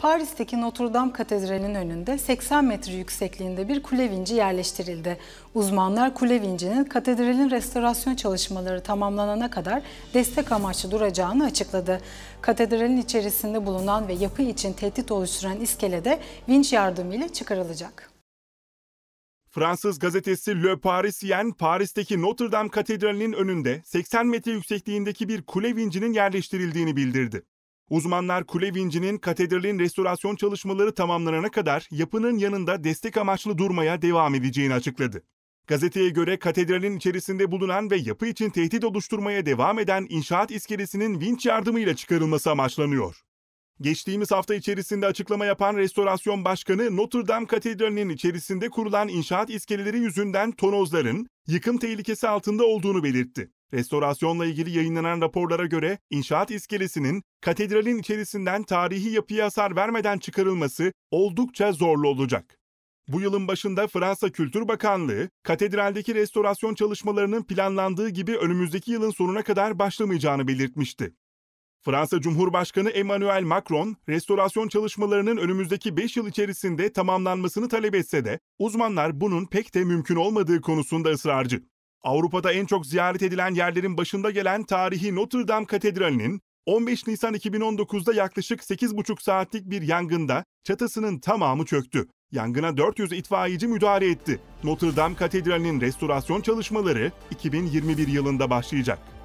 Paris'teki Notre Dame Katedrali'nin önünde 80 metre yüksekliğinde bir kule vinci yerleştirildi. Uzmanlar kule vincinin katedralin restorasyon çalışmaları tamamlanana kadar destek amaçlı duracağını açıkladı. Katedralin içerisinde bulunan ve yapı için tehdit oluşturan iskelede vinç yardımıyla çıkarılacak. Fransız gazetesi Le Parisien, Paris'teki Notre Dame Katedrali'nin önünde 80 metre yüksekliğindeki bir kule vincinin yerleştirildiğini bildirdi. Uzmanlar kule vincinin katedralin restorasyon çalışmaları tamamlanana kadar yapının yanında destek amaçlı durmaya devam edeceğini açıkladı. Gazeteye göre katedralin içerisinde bulunan ve yapı için tehdit oluşturmaya devam eden inşaat iskelesinin vinç yardımıyla çıkarılması amaçlanıyor. Geçtiğimiz hafta içerisinde açıklama yapan restorasyon başkanı Notre Dame Katedrali'nin içerisinde kurulan inşaat iskeleleri yüzünden tonozların yıkım tehlikesi altında olduğunu belirtti. Restorasyonla ilgili yayınlanan raporlara göre inşaat iskelesinin katedralin içerisinden tarihi yapıya hasar vermeden çıkarılması oldukça zorlu olacak. Bu yılın başında Fransa Kültür Bakanlığı, katedraldeki restorasyon çalışmalarının planlandığı gibi önümüzdeki yılın sonuna kadar başlamayacağını belirtmişti. Fransa Cumhurbaşkanı Emmanuel Macron, restorasyon çalışmalarının önümüzdeki 5 yıl içerisinde tamamlanmasını talep etse de, uzmanlar bunun pek de mümkün olmadığı konusunda ısrarcı. Avrupa'da en çok ziyaret edilen yerlerin başında gelen tarihi Notre Dame Katedrali'nin 15 Nisan 2019'da yaklaşık 8,5 saatlik bir yangında çatısının tamamı çöktü. Yangına 400 itfaiyeci müdahale etti. Notre Dame Katedrali'nin restorasyon çalışmaları 2021 yılında başlayacak.